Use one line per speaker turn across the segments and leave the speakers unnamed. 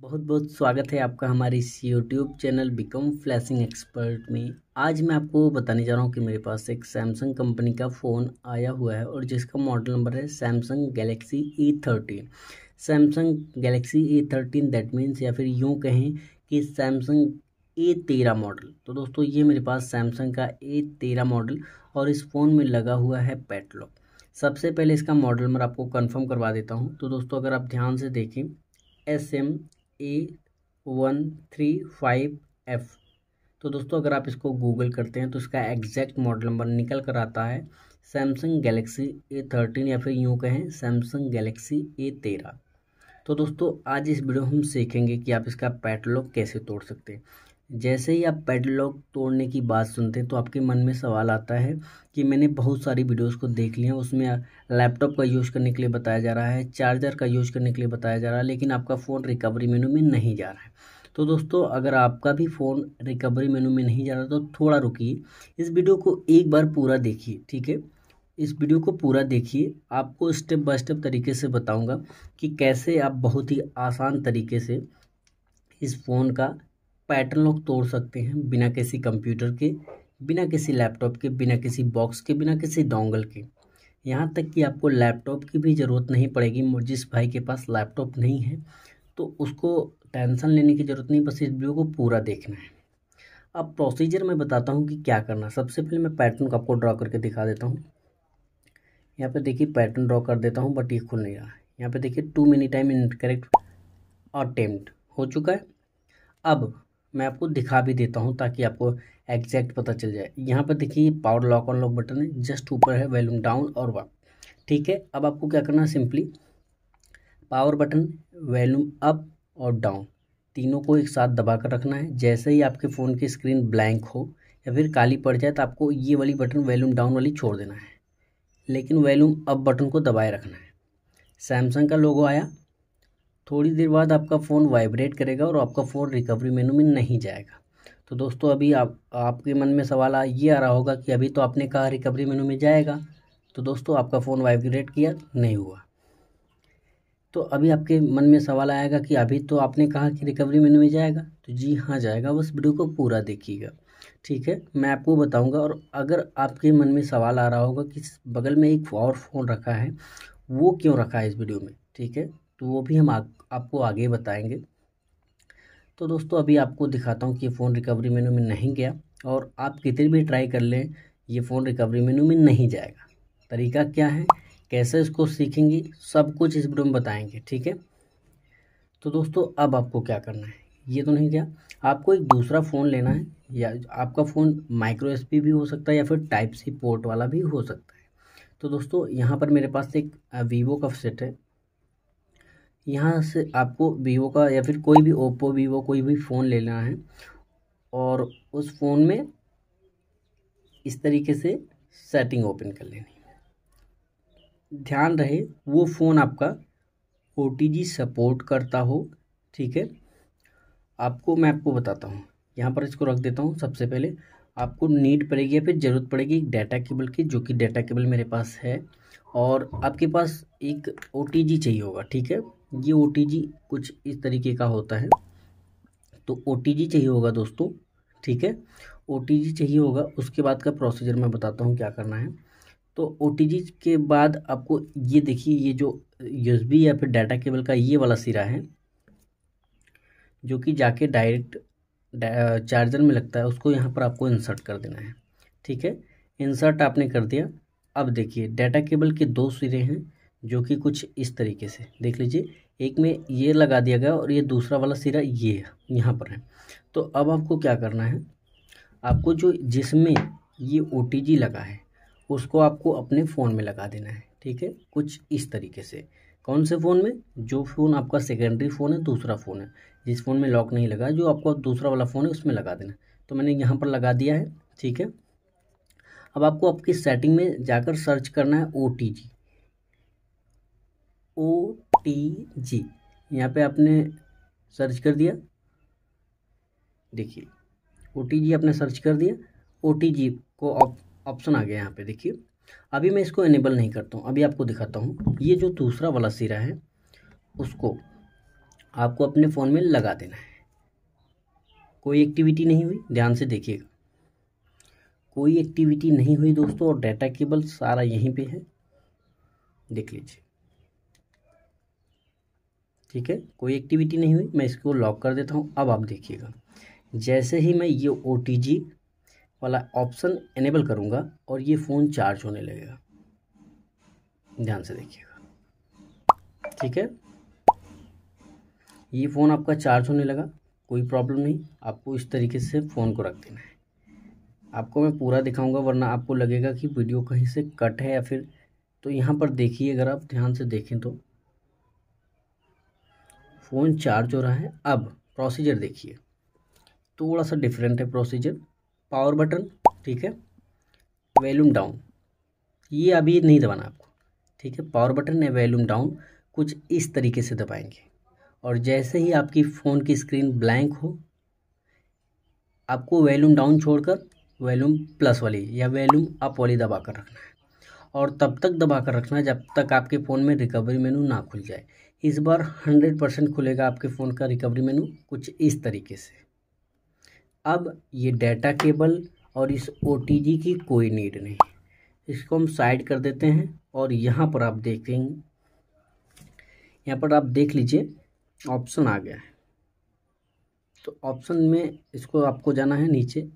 बहुत बहुत स्वागत है आपका हमारे इस YouTube channel become flashing expert में आज मैं आपको बताने जा रहा हूँ कि मेरे पास एक सैमसंग कंपनी का फ़ोन आया हुआ है और जिसका मॉडल नंबर है Samsung Galaxy A thirteen Samsung Galaxy A thirteen that means या फिर यूँ कहें कि सैमसंग ए तेरह मॉडल तो दोस्तों ये मेरे पास सैमसंग का ए तेरह मॉडल और इस फ़ोन में लगा हुआ है पेटलॉक सबसे पहले इसका मॉडल नंबर आपको कंफर्म करवा देता हूँ तो दोस्तों अगर आप ध्यान से देखें S M A one three five F तो दोस्तों अगर आप इसको गूगल करते हैं तो इसका एग्जैक्ट मॉडल नंबर निकल कर आता है सैमसंग गैलेक्सी ए थर्टीन या फिर यूँ कहें सैमसंग गैलेक्सी ए तेरह तो दोस्तों आज इस वीडियो हम सीखेंगे कि आप इसका पैटलॉग कैसे तोड़ सकते हैं जैसे ही आप पेडलॉक तोड़ने की बात सुनते हैं तो आपके मन में सवाल आता है कि मैंने बहुत सारी वीडियोस को देख लिया उसमें लैपटॉप का यूज़ करने के लिए बताया जा रहा है चार्जर का यूज़ करने के लिए बताया जा रहा है लेकिन आपका फ़ोन रिकवरी मेनू में नहीं जा रहा है तो दोस्तों अगर आपका भी फ़ोन रिकवरी मेनू में नहीं जा रहा तो थोड़ा रुकी इस वीडियो को एक बार पूरा देखिए ठीक है इस वीडियो को पूरा देखिए आपको स्टेप बाय स्टेप तरीके से बताऊंगा कि कैसे आप बहुत ही आसान तरीके से इस फ़ोन का पैटर्न लोग तोड़ सकते हैं बिना किसी कंप्यूटर के बिना किसी लैपटॉप के बिना किसी बॉक्स के बिना किसी डोंगल के यहाँ तक कि आपको लैपटॉप की भी ज़रूरत नहीं पड़ेगी जिस भाई के पास लैपटॉप नहीं है तो उसको टेंशन लेने की ज़रूरत नहीं बस इस वीडियो को पूरा देखना है अब प्रोसीजर मैं बताता हूँ कि क्या करना सबसे पहले मैं पैटर्न को आपको ड्रॉ करके दिखा देता हूँ यहाँ पर देखिए पैटर्न ड्रॉ कर देता हूँ बट ये खुल नहीं रहा यहाँ पर देखिए too many time correct attempt हो चुका है अब मैं आपको दिखा भी देता हूँ ताकि आपको एग्जैक्ट पता चल जाए यहाँ पर देखिए power lock on lock button है जस्ट ऊपर है वैल्यूम डाउन और वन ठीक है अब आपको क्या करना है simply power button volume up और डाउन तीनों को एक साथ दबा कर रखना है जैसे ही आपके फ़ोन की स्क्रीन ब्लैंक हो या फिर काली पड़ जाए तो आपको ये वाली बटन वैल्यूम डाउन वाली छोड़ देना है लेकिन वैल्यूम अप बटन को दबाए रखना है सैमसंग का लोगो आया थोड़ी देर बाद आपका फ़ोन वाइब्रेट करेगा और आपका फ़ोन रिकवरी मेनू में नहीं जाएगा तो दोस्तों अभी आप आपके मन में सवाल आ ये आ रहा होगा कि अभी तो आपने कहा रिकवरी मेनू में जाएगा तो दोस्तों आपका फ़ोन वाइब्रेट किया नहीं हुआ तो अभी आपके मन में सवाल आएगा कि अभी तो आपने कहा कि रिकवरी मेनू में जाएगा तो जी हाँ जाएगा बस वीडियो को पूरा देखिएगा ठीक है मैं आपको बताऊंगा और अगर आपके मन में सवाल आ रहा होगा कि बगल में एक और फ़ोन रखा है वो क्यों रखा है इस वीडियो में ठीक है तो वो भी हम आप आपको आगे बताएंगे तो दोस्तों अभी आपको दिखाता हूँ कि ये फ़ोन रिकवरी मेनू में नहीं गया और आप कितने भी ट्राई कर लें ये फ़ोन रिकवरी मेनू में नहीं जाएगा तरीका क्या है कैसे इसको सीखेंगी सब कुछ इस वीडियो में बताएंगे ठीक है तो दोस्तों अब आपको क्या करना है ये तो नहीं गया आपको एक दूसरा फ़ोन लेना है या आपका फ़ोन माइक्रो एस भी हो सकता है या फिर टाइप सी पोर्ट वाला भी हो सकता है तो दोस्तों यहाँ पर मेरे पास एक वीवो का सेट है यहाँ से आपको वीवो का या फिर कोई भी ओप्पो वीवो कोई भी फ़ोन लेना है और उस फ़ोन में इस तरीके से सेटिंग ओपन कर लेनी है ध्यान रहे वो फ़ोन आपका ओ सपोर्ट करता हो ठीक है आपको मैं आपको बताता हूँ यहाँ पर इसको रख देता हूँ सबसे पहले आपको नीड पड़ेगी या फिर ज़रूरत पड़ेगी एक डाटा केबल की जो कि डाटा केबल मेरे पास है और आपके पास एक ओ चाहिए होगा ठीक है ये ओ कुछ इस तरीके का होता है तो ओ चाहिए होगा दोस्तों ठीक है ओ चाहिए होगा उसके बाद का प्रोसीजर मैं बताता हूँ क्या करना है तो ओ के बाद आपको ये देखिए ये जो यूस या फिर डाटा केबल का ये वाला सिरा है जो कि जाके डायरेक्ट चार्जर में लगता है उसको यहाँ पर आपको इंसर्ट कर देना है ठीक है इंसर्ट आपने कर दिया अब देखिए डाटा केबल के दो सिरे हैं जो कि कुछ इस तरीके से देख लीजिए एक में ये लगा दिया गया और ये दूसरा वाला सिरा ये यहाँ पर है तो अब आपको क्या करना है आपको जो जिसमें ये ओ लगा है उसको आपको अपने फ़ोन में लगा देना है ठीक है कुछ इस तरीके से कौन से फ़ोन में जो फ़ोन आपका सेकेंडरी फ़ोन है दूसरा फ़ोन है जिस फ़ोन में लॉक नहीं लगा जो आपका दूसरा वाला फ़ोन है उसमें लगा देना तो मैंने यहाँ पर लगा दिया है ठीक है अब आपको आपकी सेटिंग में जाकर सर्च करना है O T G O T G यहाँ पर आपने सर्च कर दिया देखिए ओ टी जी आपने सर्च कर दिया ओ टी जी को ऑप्शन आ गया यहाँ पे देखिए अभी मैं इसको इनेबल नहीं करता हूँ अभी आपको दिखाता हूँ ये जो दूसरा वाला सिरा है उसको आपको अपने फ़ोन में लगा देना है कोई एक्टिविटी नहीं हुई ध्यान से देखिएगा कोई एक्टिविटी नहीं हुई दोस्तों और डाटा केबल सारा यहीं पे है देख लीजिए ठीक है कोई एक्टिविटी नहीं हुई मैं इसको लॉक कर देता हूँ अब आप देखिएगा जैसे ही मैं ये ओ वाला ऑप्शन इनेबल करूँगा और ये फ़ोन चार्ज होने लगेगा ध्यान से देखिएगा ठीक है ये फ़ोन आपका चार्ज होने लगा कोई प्रॉब्लम नहीं आपको इस तरीके से फ़ोन को रख देना है आपको मैं पूरा दिखाऊंगा वरना आपको लगेगा कि वीडियो कहीं से कट है या फिर तो यहाँ पर देखिए अगर आप ध्यान से देखें तो फ़ोन चार्ज हो रहा है अब प्रोसीजर देखिए थोड़ा सा डिफरेंट है प्रोसीजर पावर बटन ठीक है वैल्यूम डाउन ये अभी नहीं दबाना आपको ठीक है पावर बटन या वैल्यूम डाउन कुछ इस तरीके से दबाएंगे और जैसे ही आपकी फ़ोन की स्क्रीन ब्लैंक हो आपको वैल्यूम डाउन छोड़कर वैल्यूम प्लस वाली या वैल्यूम अप वाली दबा कर रखना है और तब तक दबा कर रखना जब तक आपके फ़ोन में रिकवरी मेनू ना खुल जाए इस बार हंड्रेड परसेंट खुलेगा आपके फ़ोन का रिकवरी मेनू कुछ इस तरीके से अब ये डाटा केबल और इस ओ की कोई नीड नहीं इसको हम साइड कर देते हैं और यहाँ पर आप देखेंगे यहाँ पर आप देख लीजिए ऑप्शन आ गया है तो ऑप्शन में इसको आपको जाना है नीचे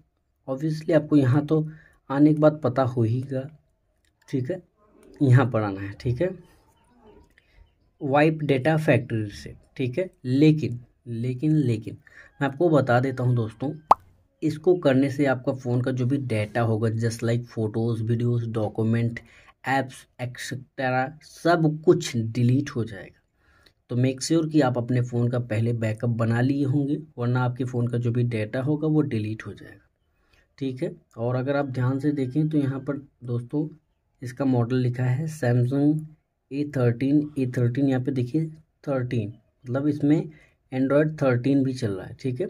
ऑब्वियसली आपको यहाँ तो आने के बाद पता हो ही गा ठीक है यहाँ पर आना है ठीक है वाइप डेटा फैक्ट्री से ठीक है लेकिन लेकिन लेकिन मैं आपको बता देता हूँ दोस्तों इसको करने से आपका फ़ोन का जो भी डेटा होगा just like photos videos document apps etcetera सब कुछ डिलीट हो जाएगा तो मेक श्योर sure कि आप अपने फ़ोन का पहले बैकअप बना लिए होंगे वरना आपके फ़ोन का जो भी डेटा होगा वो डिलीट हो जाएगा ठीक है और अगर आप ध्यान से देखें तो यहाँ पर दोस्तों इसका मॉडल लिखा है Samsung A thirteen A thirteen यहाँ पर देखिए थर्टीन मतलब इसमें एंड्रॉयड थर्टीन भी चल रहा है ठीक है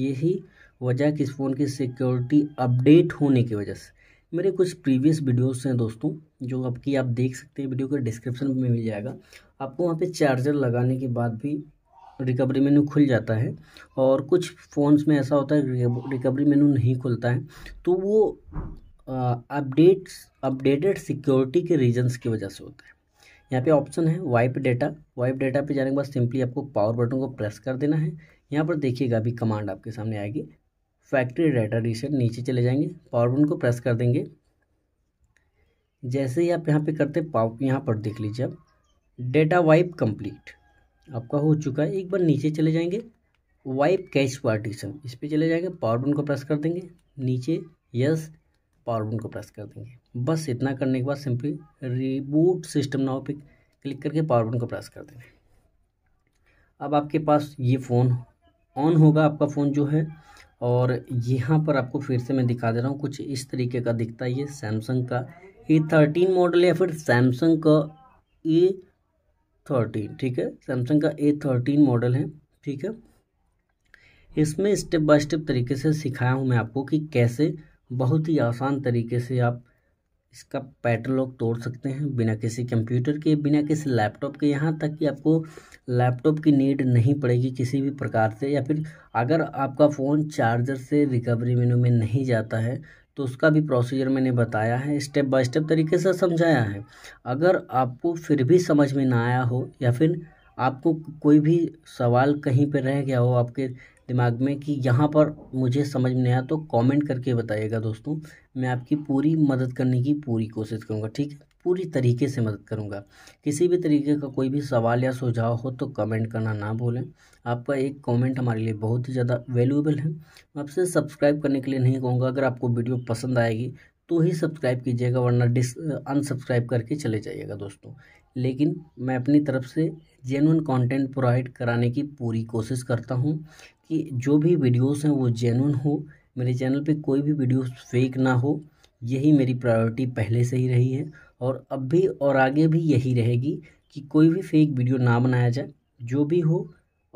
यही वजह कि इस फ़ोन की सिक्योरिटी अपडेट होने की वजह से मेरे कुछ प्रीवियस वीडियोस हैं दोस्तों जो आपकी आप देख सकते हैं वीडियो के डिस्क्रिप्शन में मिल जाएगा आपको वहाँ पे चार्जर लगाने के बाद भी रिकवरी मेनू खुल जाता है और कुछ फ़ोन्स में ऐसा होता है रिकवरी मेनू नहीं खुलता है तो वो अपडेट्स अपडेटेड सिक्योरिटी के रीजन्स की वजह से होता है यहाँ पे ऑप्शन है वाइप डेटा वाइप डेटा पे जाने के बाद सिंपली आपको पावर बटन को प्रेस कर देना है यहाँ पर देखिएगा अभी कमांड आपके सामने आएगी फैक्ट्री डेटा रीसेट नीचे चले जाएंगे पावर बटन को प्रेस कर देंगे जैसे ही आप यहाँ पे करते पाव यहाँ पर देख लीजिए आप डेटा वाइप कंप्लीट आपका हो चुका है एक बार नीचे चले जाएंगे वाइप कैश पार्टीशन इस पर चले जाएंगे पावर बटन को प्रेस कर देंगे नीचे यस पावर बटन को प्रेस कर देंगे बस इतना करने के बाद सिंपली रिबूट सिस्टम नाव पे क्लिक करके पावर बटन को प्रेस कर देंगे अब आपके पास ये फ़ोन ऑन होगा आपका फ़ोन जो है और यहाँ पर आपको फिर से मैं दिखा दे रहा हूँ कुछ इस तरीके का दिखता है ये सैमसंग का ए थर्टीन मॉडल या फिर सैमसंग का ए थर्टीन ठीक है सैमसंग का ए थर्टीन मॉडल है ठीक है इसमें स्टेप बाय स्टेप तरीके से सिखाया हूँ मैं आपको कि कैसे बहुत ही आसान तरीके से आप इसका पैटलॉग तोड़ सकते हैं बिना किसी कंप्यूटर के बिना किसी लैपटॉप के यहाँ तक कि आपको लैपटॉप की नीड नहीं पड़ेगी किसी भी प्रकार से या फिर अगर आपका फ़ोन चार्जर से रिकवरी मेनू में नहीं जाता है तो उसका भी प्रोसीजर मैंने बताया है स्टेप बाय स्टेप तरीके से समझाया है अगर आपको फिर भी समझ में ना आया हो या फिर आपको कोई भी सवाल कहीं पर रह गया हो आपके दिमाग में कि यहाँ पर मुझे समझ में नहीं आया तो कमेंट करके बताइएगा दोस्तों मैं आपकी पूरी मदद करने की पूरी कोशिश करूँगा ठीक है पूरी तरीके से मदद करूँगा किसी भी तरीके का कोई भी सवाल या सुझाव हो तो कमेंट करना ना भूलें आपका एक कमेंट हमारे लिए बहुत ही ज़्यादा वैल्यूएबल है मैं आपसे सब्सक्राइब करने के लिए नहीं कहूँगा अगर आपको वीडियो पसंद आएगी तो ही सब्सक्राइब कीजिएगा वरना डिस अनसब्सक्राइब करके चले जाइएगा दोस्तों लेकिन मैं अपनी तरफ से जेनुअन कंटेंट प्रोवाइड कराने की पूरी कोशिश करता हूँ कि जो भी वीडियोस हैं वो जेनुअन हो मेरे चैनल पे कोई भी वीडियो फेक ना हो यही मेरी प्रायोरिटी पहले से ही रही है और अब भी और आगे भी यही रहेगी कि कोई भी फेक वीडियो ना बनाया जाए जो भी हो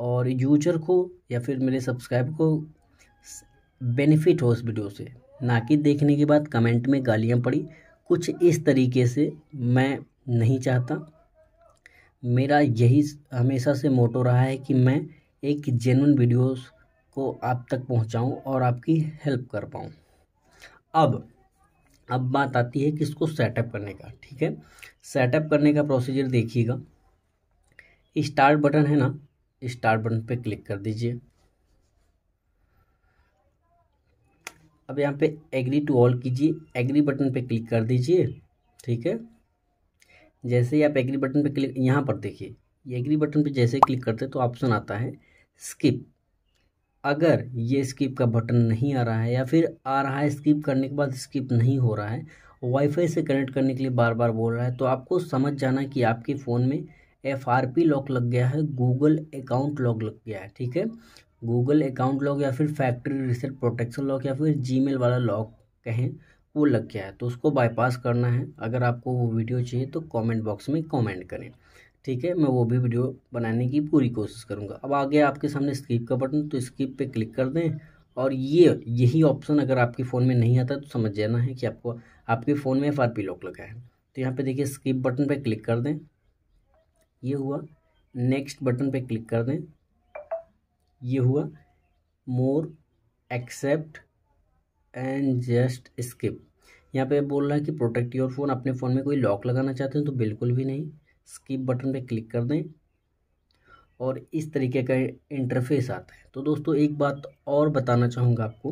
और यूजर को या फिर मेरे सब्सक्राइब को बेनिफिट हो उस वीडियो से ना कि देखने के बाद कमेंट में गालियाँ पड़ी कुछ इस तरीके से मैं नहीं चाहता मेरा यही हमेशा से मोटो रहा है कि मैं एक जेनुन वीडियोस को आप तक पहुंचाऊं और आपकी हेल्प कर पाऊं अब अब बात आती है किसको सेटअप करने का ठीक है सेटअप करने का प्रोसीजर देखिएगा स्टार्ट बटन है ना स्टार्ट बटन पे क्लिक कर दीजिए अब यहाँ पे एग्री टू ऑल कीजिए एग्री बटन पे क्लिक कर दीजिए ठीक है जैसे ही आप एग्री बटन पे क्लिक यहाँ पर देखिए एग्री बटन पे जैसे क्लिक करते तो ऑप्शन आता है स्किप अगर ये स्किप का बटन नहीं आ रहा है या फिर आ रहा है स्किप करने के बाद स्किप नहीं हो रहा है वाईफाई से कनेक्ट करने के लिए बार बार बोल रहा है तो आपको समझ जाना कि आपके फ़ोन में एफ आर पी लॉक लग गया है गूगल अकाउंट लॉक लग गया है ठीक है गूगल अकाउंट लॉक या फिर फैक्ट्री रिसेट प्रोटेक्शन लॉक या फिर जी वाला लॉक कहें वो लग गया है तो उसको बाईपास करना है अगर आपको वो वीडियो चाहिए तो कमेंट बॉक्स में कमेंट करें ठीक है मैं वो भी वीडियो बनाने की पूरी कोशिश करूँगा अब आगे आपके सामने स्किप का बटन तो स्किप पर क्लिक कर दें और ये यही ऑप्शन अगर आपके फ़ोन में नहीं आता तो समझ जाना है कि आपको आपके फ़ोन में एफ आर पी लॉक लगा है तो यहाँ पे देखिए स्किप बटन पे क्लिक कर दें ये हुआ नेक्स्ट बटन पे क्लिक कर दें ये हुआ more accept and just skip यहाँ पे बोल रहा है कि प्रोटेक्ट योर फ़ोन अपने फ़ोन में कोई लॉक लगाना चाहते हैं तो बिल्कुल भी नहीं स्किप बटन पे क्लिक कर दें और इस तरीके का इंटरफेस आता है तो दोस्तों एक बात और बताना चाहूँगा आपको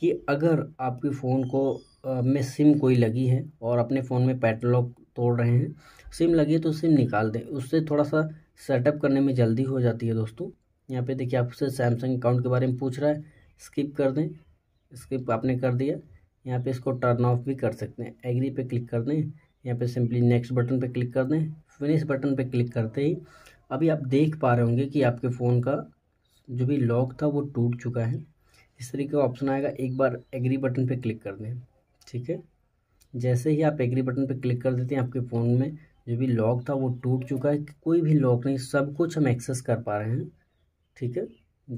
कि अगर आपके फ़ोन को आ, में सिम कोई लगी है और अपने फ़ोन में पैटलॉग तोड़ रहे हैं सिम लगी है तो सिम निकाल दें उससे थोड़ा सा सेटअप करने में जल्दी हो जाती है दोस्तों यहाँ पे देखिए आपसे सैमसंग अकाउंट के बारे में पूछ रहा है स्किप कर दें स्किप आपने कर दिया यहाँ पे इसको टर्न ऑफ भी कर सकते हैं एग्री पे क्लिक कर दें यहाँ पे सिंपली नेक्स्ट बटन पे क्लिक कर दें फिनिश बटन पे क्लिक करते ही अभी आप देख पा रहे होंगे कि आपके फ़ोन का जो भी लॉक था वो टूट चुका है इस तरीके का ऑप्शन आएगा एक बार एग्री बटन पे क्लिक कर दें ठीक है जैसे ही आप एग्री बटन पर क्लिक कर देते हैं आपके फ़ोन में जो भी लॉक था वो टूट चुका है कोई भी लॉक नहीं सब कुछ हम एक्सेस कर पा रहे हैं ठीक है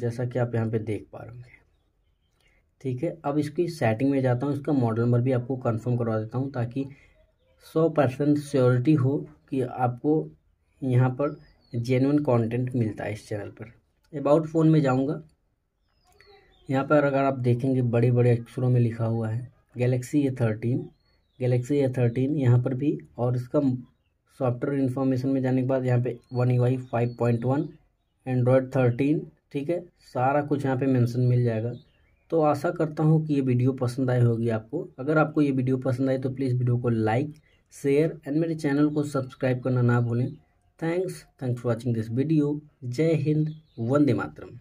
जैसा कि आप यहाँ पर देख पा रहे होंगे ठीक है अब इसकी सेटिंग में जाता हूँ इसका मॉडल नंबर भी आपको कन्फर्म करवा देता हूँ ताकि सौ परसेंट श्योरिटी हो कि आपको यहाँ पर जेनुन कंटेंट मिलता है इस चैनल पर अबाउट फ़ोन में जाऊँगा यहाँ पर अगर आप देखेंगे बड़े बड़े अक्षरों में लिखा हुआ है Galaxy A thirteen Galaxy A thirteen यहाँ पर भी और इसका सॉफ्टवेयर इन्फॉर्मेशन में जाने के बाद यहाँ पे one E Y five point one Android thirteen ठीक है सारा कुछ यहाँ पे मेंशन मिल जाएगा तो आशा करता हूँ कि ये वीडियो पसंद आई होगी आपको अगर आपको ये वीडियो पसंद आई तो प्लीज़ वीडियो को लाइक शेयर एंड मेरे चैनल को सब्सक्राइब करना ना भूलें thanks thanks for watching this video जय हिंद वंदे मातरम